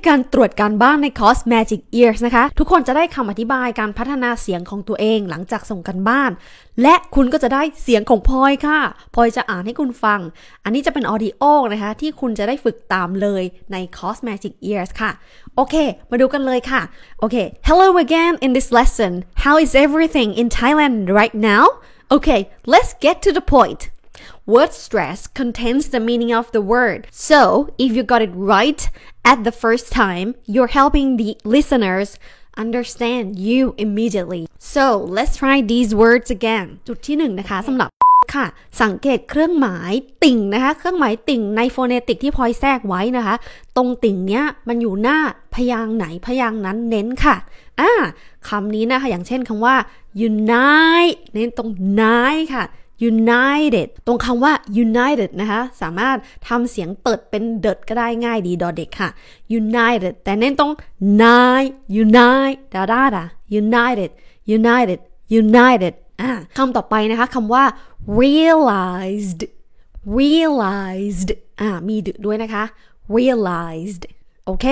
ือการตรวจการบ้านในคอร์ส Magic Ears นะคะ ทุกคนจะได้คำอธิบายการพัฒนาเสียงของตัวเองหลังจากส่งกันบ้าน และคุณก็จะได้เสียงของพลอยค่ะ พลอยจะอ่านให้คุณฟัง อันนี้จะเป็นออดิโอนะคะ ที่คุณจะได้ฝึกตามเลยในคอร์ส Magic Ears ค่ะ โอเค มาดูกันเลยค่ะ โอเค Hello again in this lesson how is everything in Thailand right now okay let's get to the point Word stress contains the meaning of the word. So, if you got it right at the first time, you're helping the listeners understand you immediately. So, let's try these words again. จุดที่หนึ่งนะคะสำหรับค่ะ สังเกตเครื่องหมายติ่งนะคะ เครื่องหมายติ่งในโฟเนติกที่พลอยแทรกไว้นะคะ ตรงติ่งเนี้ยมันอยู่หน้าพยางไหนพยางนั้นเน้นค่ะอ่าคำนี้นะคะ อย่างเช่นคำว่า unite เน้นตรง n i ค่ะ united ตรงคำว่า united นะคะ สามารถทำเสียงเปิดเป็นเดดก็ได้ง่ายดี ดอเด็กค่ะ united แต่เน้นตรง nine unite ดาดาดา united united united อ่าคำต่อไปนะคะคำว่า realized realized อ่ามีดด้วยนะคะ realized โอเค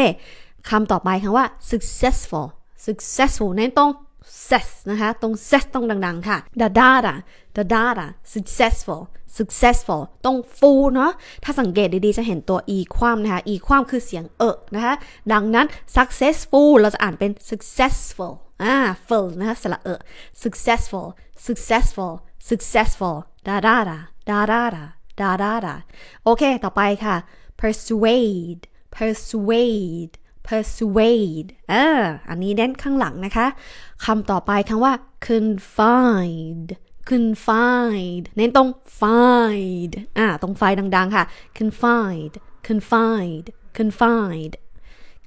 คำต่อไปคำว่า successful successful เน้นตรง success นะคะตรง s e s s ต้องดังๆ ค่ะ da da da da da da successful successful ต้อง full เนาะ ถ้าสังเกตดีๆจะเห็นตัว e คว่ำนะคะ e คว่ำคือเสียงเอะนะคะ ดังนั้น successful เราจะอ่านเป็น successful อ่า full นะคะ สระเอะ successful successful successful da da da da da da da da da โอเคต่อไปค่ะ persuade persuade persuade อ่า อันนี้เน้นข้างหลังนะคะ คำต่อไปคำว่า c o n f i d e c o n f i d e เน้นตรง find อ่า ตรงไฟดังๆค่ะ c o n f i d e c o n f i d e c o n f i d e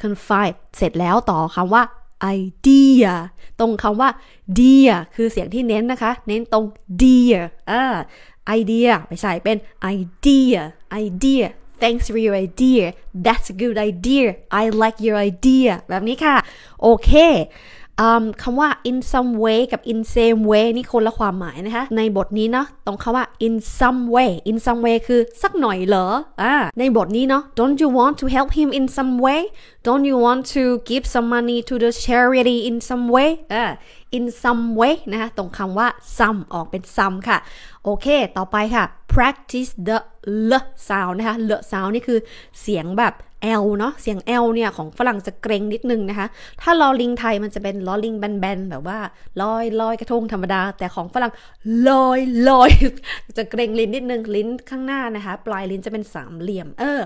c o n f i d e เสร็จแล้วต่อคำว่า idea ตรงคำว่า dear คือเสียงที่เน้นนะคะ เน้นตรง dear อ่า idea ไปใส่เป็น idea idea thanks for your idea that's a good idea I like your idea แบบนี้ค่ะโอเคคำว่า in some way กับ in same way นี่คนละความหมายนะคะ ในบทนี้เนาะ ตรงคำว่า in some way in some way คือสักหน่อยเหรอ อ่า ในบทนี้เนาะ don't you want to help him in some way don't you want to give some money to the charity in some way อ่า in some way นะคะตรงคำว่า some ออกเป็น some ค่ะ โอเค ต่อไปค่ะ practice the l sound นะคะ l sound นี่คือเสียงแบบ L เนาะ เสียง L เนี่ยของฝรั่งจะเกรงนิดนึงนะคะ ถ้าลอลิงไทยมันจะเป็นลอลิงแบนแบนแบบว่า ลอยลอยกระทงธรรมดา แต่ของฝรั่งลอยลอยจะเกรงลิ้นนิดนึง ลิ้นข้างหน้านะคะ ปลายลิ้นจะเป็นสามเหลี่ยม เออ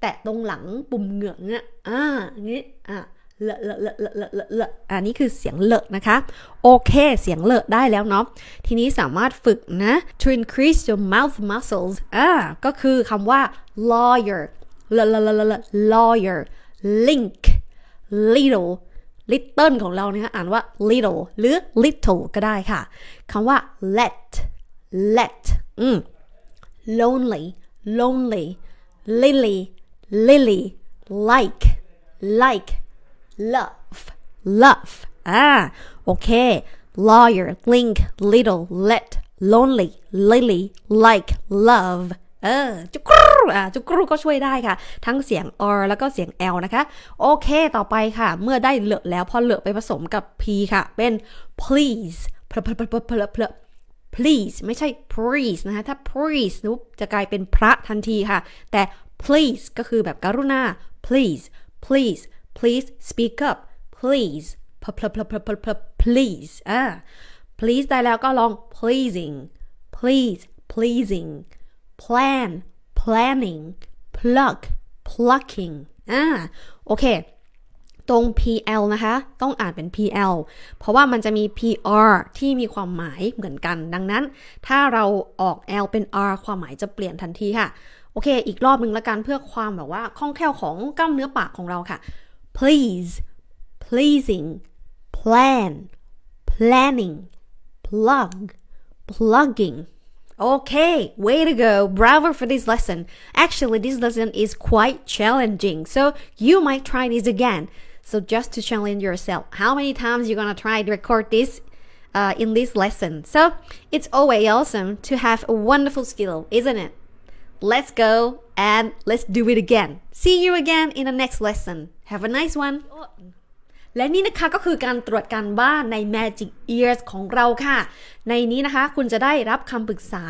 แตะตรงหลังปุ่มเหงือกเนี่ยอ่างี้อ่าเลอะเลอะเลอะเลอะเลอะเลออันนี้คือเสียงเลอะนะคะ โอเค เสียงเลอะได้แล้วเนาะทีนี้สามารถฝึกนะ to increase your mouth muscles อ่าก็คือคำว่า lawyer เลอะเลอะเลอะเลอะ lawyer link little little ของเราเนี่ยอ่านว่า little หรือ little ก็ได้ค่ะคำว่า let let อืม lonely lonely lily lily like like love love อ่าโอเค lawyer link little let lonely lily like love เออจุกรูอ่าจุกรูก็ช่วยได้ค่ะ ทั้งเสียง r แล้วก็เสียง l นะคะ โอเค ต่อไปค่ะ เมื่อได้เลอแล้ว พอเลอไปผสมกับ p ค่ะ เป็น please เพลเพลเพลเพลเพล please ไม่ใช่ please นะคะ ถ้า please นุ๊บจะกลายเป็นพระทันทีค่ะ แต่ please ก็คือแบบการุณา please please please speak up please please อ่า please ได้แล้วก็ลอง pleasing please pleasing plan planning pluck plucking อ่าโอเค ตรง pl นะคะ ต้องอ่านเป็น pl เพราะว่ามันจะมี pr ที่มีความหมายเหมือนกัน ดังนั้น ถ้าเราออก l เป็น r ความหมายจะเปลี่ยนทันทีค่ะ โอเค อีกรอบหนึ่งละกันเพื่อความแบบว่าคล่องแคล่วของกล้ามเนื้อปากของเราค่ะ please, pleasing, plan, planning, plug, plugging. Okay, way to go. Bravo for this lesson. Actually, this lesson is quite challenging, so you might try this again. So just to challenge yourself, how many times you're gonna try to record this uh, in this lesson? So it's always awesome to have a wonderful skill, isn't it? Let's go and let's do it again. See you again in the next lesson. Have a nice one. Oh. และนี่นะคะก็คือการตรวจการบ้านใน Magic Ears ของเราค่ะ ในนี้นะคะคุณจะได้รับคำปรึกษา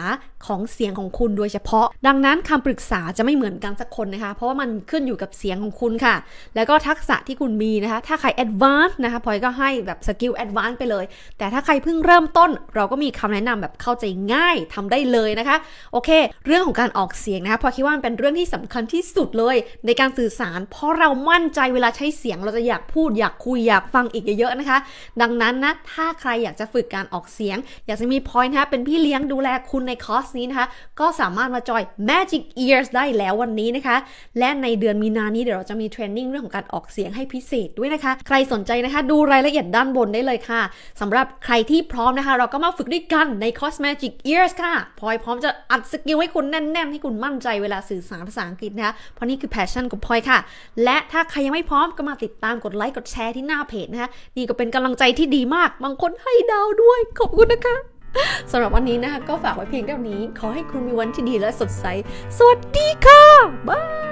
ของเสียงของคุณโดยเฉพาะ ดังนั้นคำปรึกษาจะไม่เหมือนกันสักคนนะคะ เพราะว่ามันขึ้นอยู่กับเสียงของคุณค่ะ แล้วก็ทักษะที่คุณมีนะคะ ถ้าใครแอดวานซ์นะคะพอยก็ให้แบบสกิลแอดวานซ์ไปเลย แต่ถ้าใครเพิ่งเริ่มต้น เราก็มีคำแนะนำแบบเข้าใจง่ายทำได้เลยนะคะ โอเค เรื่องของการออกเสียงนะคะพอคิดว่ามันเป็นเรื่องที่สำคัญที่สุดเลยในการสื่อสาร เพราะเรามั่นใจเวลาใช้เสียงเราจะอยากพูดอยากคุยยอยากฟังอีกเยอะๆนะคะ ดังนั้นนะ ถ้าใครอยากจะฝึกการออกเสียง อยากจะมีพอย์นะคะเป็นพี่เลี้ยงดูแลคุณในคอร์สนี้นะคะ ก็สามารถมาจอย Magic Ears ได้แล้ววันนี้นะคะ และในเดือนมีนานี้เดี๋ยวเราจะมีเทรนนิ่งเรื่องของการออกเสียงให้พิเศษด้วยนะคะ ใครสนใจนะคะดูรายละเอียดด้านบนได้เลยค่ะสำหรับใครที่พร้อมนะคะ เราก็มาฝึกด้วยกันในคอร์ส Magic Ears ค่ะพอยพร้อมจะอัดสกิลให้คุณแน่นๆให้คุณมั่นใจเวลาสื่อสารภาษาอังกฤษนะคะเพราะนี่คือแพชชั่นของพอยค่ะและถ้าใครยังไม่พร้อมก็มาติดตามกดไลค์กดแชร์ที่ที่หน้าเพจนะคะนี่ก็เป็นกำลังใจที่ดีมาก บางคนให้ดาวด้วย ขอบคุณนะคะสำหรับวันนี้นะคะ ก็ฝากไว้เพียงเท่านี้ ขอให้คุณมีวันที่ดีและสดใส สวัสดีค่ะบ๊าย